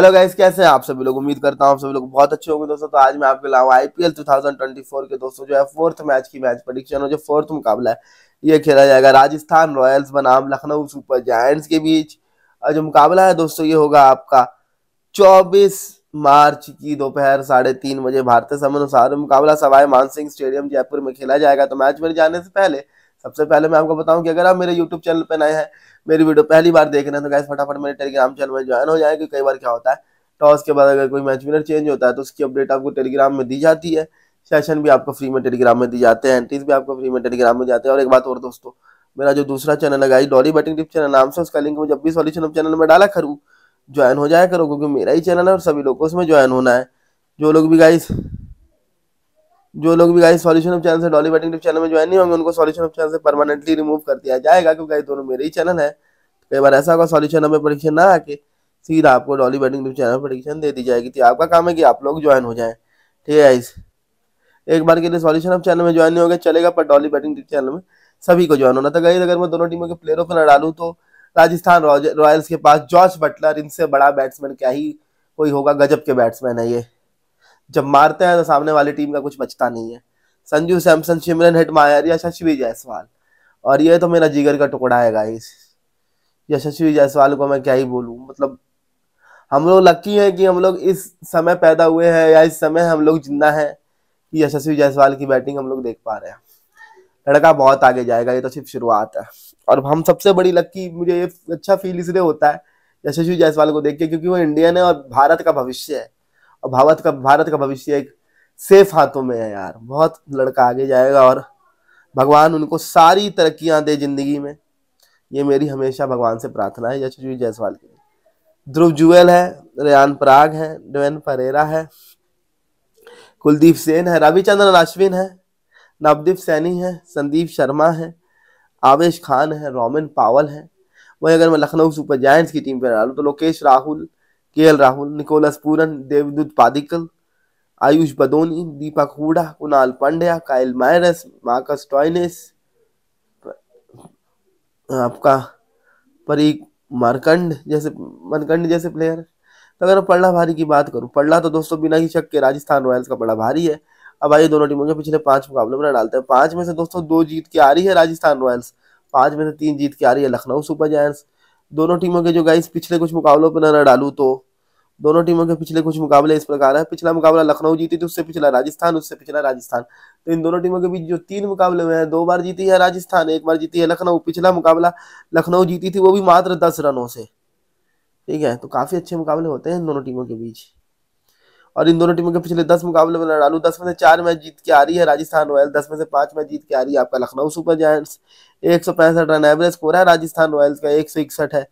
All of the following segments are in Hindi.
हेलो गाइस कैसे हैं आप सभी लोग उम्मीद करता हूं आप सभी लोग बहुत अच्छे होंगे दोस्तों तो आज मैं आपके लाऊं आईपीएल 2024 के दोस्तों जो है फोर्थ मैच की मैच प्रडिक्शन और जो फोर्थ मुकाबला है ये खेला जाएगा राजस्थान रॉयल्स बनाम लखनऊ सुपर जायंट्स के बीच जो मुकाबला है दोस्तों ये होगा आपका चौबीस मार्च की दोपहर साढ़े तीन बजे भारतीय समय अनुसार मुकाबला सवाई मानसिंह स्टेडियम जयपुर में खेला जाएगा तो मैच में जाने से पहले सबसे पहले मैं आपको बताऊं कि अगर आप मेरे यूट्यूब चैनल पर नए हैं मेरी वीडियो पहली बार देख रहे हैं तो गैस फटाफट मेरे टेलीग्राम चैनल में ज्वाइन हो जाए कि कई बार क्या होता है टॉस तो के बाद अगर कोई मैच विनर चेंज होता है तो उसकी अपडेट आपको टेलीग्राम में दी जाती है सेशन भी आपको फ्री में टेलीग्राम में दी जाते हैं एंट्रीज भी आपको फ्री में टेलीग्राम में जाते हैं और एक बात और दोस्तों मेरा जो दूसरा चैनल है डॉली बैटिंग टिप चैनल नाम से उसका लिंक मैं जब भी सॉल्यूशन चैनल में डाला करूँ ज्वाइन हो जाया करो क्योंकि मेरा ही चैनल है और सभी लोगों को उसमें ज्वाइन होना है जो लोग भी गाइस जो लोग भी गाइस सॉल्यूशन ऑफ से डॉली बैटिंग टिप चैनल में ज्वाइन नहीं होंगे उनको सॉल्यूशन ऑफ से परमानेंटली रिमूव कर दिया जाएगा क्योंकि गाइस दोनों मेरे ही चैनल है कई बार ऐसा होगा सॉल्यूशन हमें परीक्षा ना आके सीधा आपको डॉली बैटिंग टिप चैनल परीक्षा दे दी जाएगी तो आपका काम है कि आप लोग ज्वाइन हो जाए ठीक है गाइस एक बार के लिए सॉल्यूशन ऑफ चैनल में ज्वाइन नहीं होगा चलेगा पर डॉली बैटिंग टिप चैनल में सभी को ज्वाइन होना था तो गाइस अगर मैं दोनों टीमों के प्लेयरों को न डालूँ तो राजस्थान रॉयल्स के पास जॉर्ज बटलर इनसे बड़ा बैट्समैन क्या ही कोई होगा गजब के बैट्समैन है ये जब मारते हैं तो सामने वाली टीम का कुछ बचता नहीं है संजू सैमसन सिमरन मायर यशस्वी जायसवाल और ये तो मेरा जिगर का टुकड़ा है गाइस यशस्वी जायसवाल को मैं क्या ही बोलूँ मतलब हम लोग लकी हैं कि हम लोग इस समय पैदा हुए हैं या इस समय हम लोग जिंदा हैं कि यशस्वी जायसवाल की बैटिंग हम लोग देख पा रहे हैं लड़का बहुत आगे जाएगा ये तो सिर्फ शुरुआत है और हम सबसे बड़ी लकी मुझे ये अच्छा फील इसलिए होता है यशस्वी जायसवाल को देख के क्योंकि वो इंडियन है और भारत का भविष्य है और भारत का भारत का भविष्य एक सेफ हाथों में है यार बहुत लड़का आगे जाएगा और भगवान उनको सारी तरक्कियां दे जिंदगी में ये मेरी हमेशा भगवान से प्रार्थना है यशस्वी जायसवाल के ध्रुव जुएल है रेन पराग है डवेन परेरा है कुलदीप सेन है रविचंद्रन अश्विन है नवदीप सैनी है संदीप शर्मा है आवेश खान है रोमिन पावल है वही अगर मैं लखनऊ सुपर जायंट्स की टीम पर डालू तो लोकेश राहुल के राहुल निकोलस पूरन देवदूत पादिकल आयुष बदोनी दीपक हुडा कुणाल पांड्या कायल मायरस मार्कस टॉयनेस आपका परी मारकंड जैसे मनकंड जैसे प्लेयर तो अगर पड़ला भारी की बात करूं पड़ला तो दोस्तों बिना ही शक के राजस्थान रॉयल्स का बड़ा भारी है अब आइए दोनों टीमों के पिछले पांच मुकाबले में डालते हैं पांच में से दोस्तों दो जीत के आ रही है राजस्थान रॉयल्स पांच में से तीन जीत के आ रही है लखनऊ सुपर जायंट्स दोनों टीमों के जो गाइस पिछले कुछ मुकाबलों पर नजर डालू तो दोनों टीमों के पिछले कुछ मुकाबले इस प्रकार है पिछला मुकाबला लखनऊ जीती थी उससे पिछला राजस्थान उससे पिछला राजस्थान तो इन दोनों टीमों के बीच जो तीन मुकाबले हुए हैं दो बार जीती है राजस्थान एक बार जीती है लखनऊ पिछला मुकाबला लखनऊ जीती थी वो भी मात्र दस रनों से ठीक है तो काफी अच्छे मुकाबले होते हैं इन दोनों टीमों के बीच और इन दोनों टीमों के पिछले दस मुकाबले में लड़ालू दस में से चार मैच जीत के आ रही है राजस्थान रॉयल दस में से पांच मैच जीत के आ रही है आपका लखनऊ सुपर जायंट्स एक सौ पैंसठ रन एवरेज स्कोर है राजस्थान रॉयल्स का एक सौ इकसठ है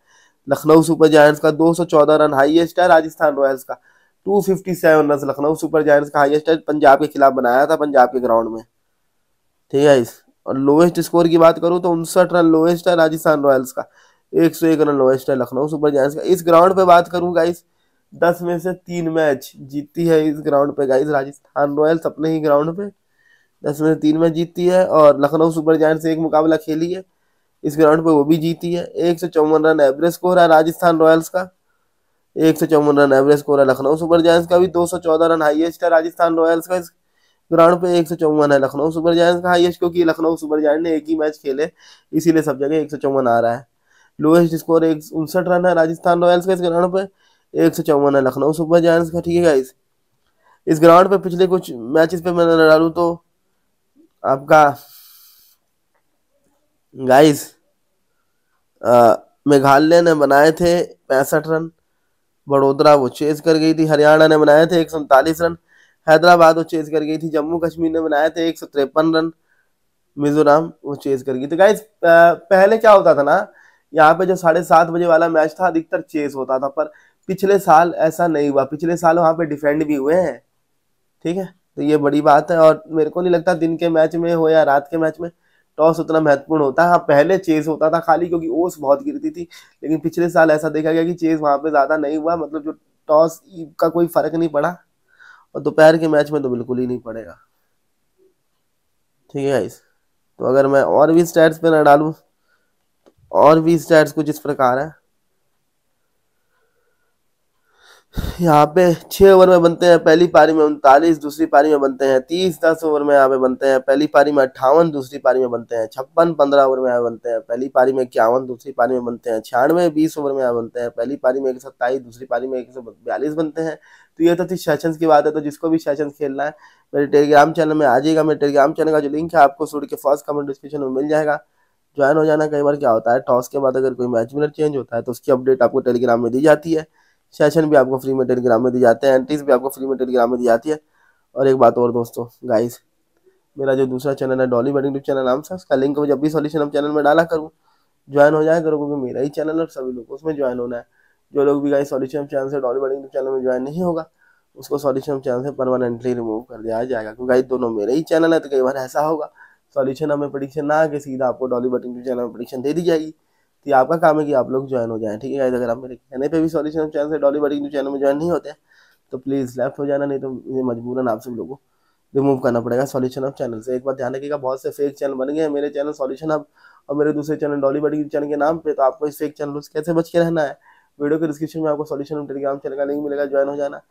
लखनऊ सुपर जायंट्स का दो सौ चौदह रन हाइएस्ट है राजस्थान रॉयल्स का two fifty seven run Lucknow Super Giants का हाइएस्ट है पंजाब के खिलाफ बनाया था पंजाब के ग्राउंड में ठीक है और लोएस्ट स्कोर की बात करूँ तो उनसठ रन लोएस्ट है राजस्थान रॉयल्स का एक सौ एक रन लोएस्ट है लखनऊ सुपर जायंट्स का इस ग्राउंड पे बात करूंगा गाइस दस में से तीन मैच जीती है इस ग्राउंड पे गाइस राजस्थान रॉयल्स अपने ही ग्राउंड पे दस में से तीन मैच जीतती है और लखनऊ सुपर जायंट से एक मुकाबला खेली है इस ग्राउंड पे वो भी जीती है एक सौ चौवन रन एवरेज स्कोर है राजस्थान रॉयल्स का एक सौ चौवन रन एवरेज स्कोर है लखनऊ सुपर जायंट्स का भी दो सौ चौदह रन हाइएस्ट है राजस्थान रॉयल्स का इस ग्राउंड पे एक सौ चौवन है लखनऊ सुपर जायंट्स का हाइएस्ट क्योंकि लखनऊ सुपर जायंट ने एक ही मैच खेले इसीलिए सब जगह एक सौ चौवन आ रहा है लोएस्ट स्कोर एक उनसठ रन है राजस्थान रॉयल्स का इस ग्राउंड पे एक सौ चौवन है लखनऊ सुपर जायंट्स का ठीक है गाइस इस ग्राउंड पे पिछले कुछ मैचेस पे मैं नजर तो आपका गाइस मेघालय ने बनाए थे पैंसठ रन बड़ोदरा वो चेज कर गई थी हरियाणा ने बनाए थे एक रन हैदराबाद वो चेज कर गई थी जम्मू कश्मीर ने बनाए थे एक रन मिजोराम वो चेज कर गई तो गाइस पहले क्या होता था ना यहाँ पे जो साढ़े सात बजे वाला मैच था अधिकतर चेज होता था पर पिछले साल ऐसा नहीं हुआ पिछले साल वहां पे डिफेंड भी हुए हैं ठीक है तो ये बड़ी बात है और मेरे को नहीं लगता दिन के मैच में हो या रात के मैच में टॉस उतना महत्वपूर्ण होता है हाँ, पहले चेज होता था खाली क्योंकि ओस बहुत गिरती थी लेकिन पिछले साल ऐसा देखा गया कि चेज वहां पे ज़्यादा नहीं हुआ मतलब जो टॉस का कोई फर्क नहीं पड़ा और दोपहर के मैच में तो बिल्कुल ही नहीं पड़ेगा ठीक है इस तो अगर मैं और भी स्टैट्स पे ना डालू तो और भी स्टैट्स कुछ इस प्रकार है यहाँ पे छः ओवर में बनते हैं पहली पारी में उनतालीस दूसरी पारी में बनते हैं तीस दस ओवर में यहाँ पे बनते हैं पहली पारी में अट्ठावन दूसरी पारी में बनते हैं छप्पन पंद्रह ओवर में यहाँ बनते हैं पहली पारी में इक्यावन दूसरी पारी में बनते हैं छियानवे बीस ओवर में यहाँ बनते हैं पहली पारी में एक सौ सत्ताईस दूसरी पारी में एक सौ बयालीस बनते हैं तो ये तो थी सेशन की बात है तो जिसको भी सेशन खेलना है मेरे टेलीग्राम चैनल में आ जाएगा मेरे टेलीग्राम चैनल का जो लिंक है आपको सूर्य के फर्स्ट कमेंट डिस्क्रिप्शन में मिल जाएगा ज्वाइन हो जाना कई बार क्या होता है टॉस के बाद अगर कोई मैच मिनट चेंज होता है तो उसकी अपडेट आपको टेलीग्राम में दी जाती है सेशन भी आपको फ्री में टेलीग्राम में दी जाते हैं एंट्रीज भी आपको फ्री में टेलीग्राम में दी जाती है और एक बात और दोस्तों गाइस मेरा जो दूसरा चैनल है डॉली वेडिंग ट्यूब चैनल नाम से उसका लिंक जब भी सोल्यूशन हम चैनल में डाला करूँ ज्वाइन हो जाए करो क्योंकि मेरा ही चैनल और सभी लोग उसमें ज्वाइन होना है जो लोग भी गाइस सोल्यूशन चैनल से डॉली वेडिंग ट्यूब चैनल में ज्वाइन नहीं होगा उसको सोल्यूशन चैनल से परमानेंटली रिमूव कर दिया जाएगा क्योंकि गाइस दोनों मेरे ही चैनल है तो कई बार ऐसा होगा सॉल्यूशन हमें प्रडिक्शन ना आके सीधा आपको डॉली वेडिंग ट्यूब चैनल में प्रडिक्शन दे दी जाएगी तो आपका काम है कि आप लोग ज्वाइन हो जाए ठीक है अगर आप मेरे कहने पर भी सॉरी शर्म चैनल से डॉली बड़ी चैनल में ज्वाइन नहीं होते हैं तो प्लीज़ लेफ्ट हो जाना नहीं तो मुझे मजबूरन आप सब लोगों को रिमूव करना पड़ेगा सॉल्यूशन ऑफ चैनल से एक बार ध्यान रखिएगा बहुत से फेक चैनल बन गए हैं मेरे चैनल सॉल्यूशन ऑफ और मेरे दूसरे चैनल डॉली बड़ी चैनल के नाम पे तो आपको इस फेक चैनल से कैसे बच के रहना है वीडियो के डिस्क्रिप्शन में आपको सॉल्यूशन ऑफ टेलीग्राम चैनल का लिंक मिलेगा ज्वाइन हो जाना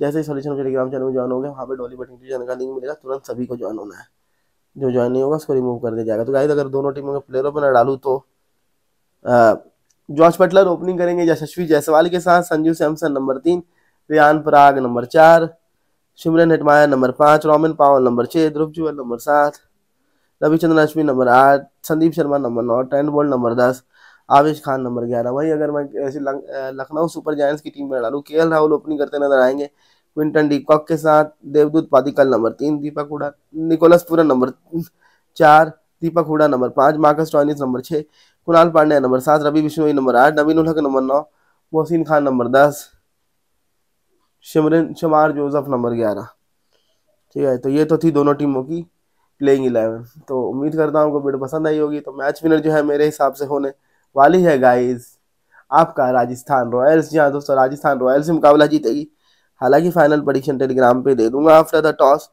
जैसे ही सोल्यूशन ऑफ टेलीग्राम चैनल में ज्वाइन हो गया वहाँ पर डॉली बड़ी चैनल का लिंक मिलेगा तुरंत सभी को ज्वाइन होना है जो ज्वाइन नहीं होगा उसको रिमूव कर दिया जाएगा तो गाइज अगर दोनों टीमों के प्लेयरों पर ना डालू तो जॉर्ज बटलर ओपनिंग करेंगे यशस्वी जायसवाल के साथ संजू सैमसन नंबर तीन रियान पराग नंबर चार सिमरन हेटमायर नंबर पाँच रोमिन पावल नंबर छः ध्रुव जुअल नंबर सात रविचंद्र अश्विन नंबर आठ संदीप शर्मा नंबर नौ टेंट बोल्ड नंबर दस आवेश खान नंबर ग्यारह वहीं अगर मैं लखनऊ सुपर जायंट्स की टीम में डालू के राहुल ओपनिंग करते नजर आएंगे क्विंटन डीकॉक के साथ देवदूत पादिकल नंबर तीन Deepak Hooda Nicholas Pooran number चार दीपक हुडा नंबर पाँच मार्कस टॉनिस नंबर छः कुणाल पांडे नंबर सात रवि बिश्नोई नंबर आठ नवीन उलहक नंबर नौ मोहसिन खान नंबर दस शिमरन शमार जोसफ नंबर ग्यारह ठीक है तो ये तो थी दोनों टीमों की प्लेइंग इलेवन तो उम्मीद करता हूँ आपको वीडियो पसंद आई होगी तो मैच विनर जो है मेरे हिसाब से होने वाली है गाइज आपका राजस्थान रॉयल्स जी हाँ दोस्तों राजस्थान रॉयल्स से मुकाबला जीतेगी हालांकि फाइनल परीक्षण टेलीग्राम पे दे दूंगा आफ्टर द टॉस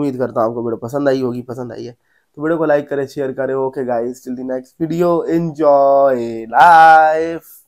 उम्मीद करता हूँ आपको वीडियो पसंद आई होगी पसंद आई है तो वीडियो को लाइक करें शेयर करें okay guys till the next video enjoy life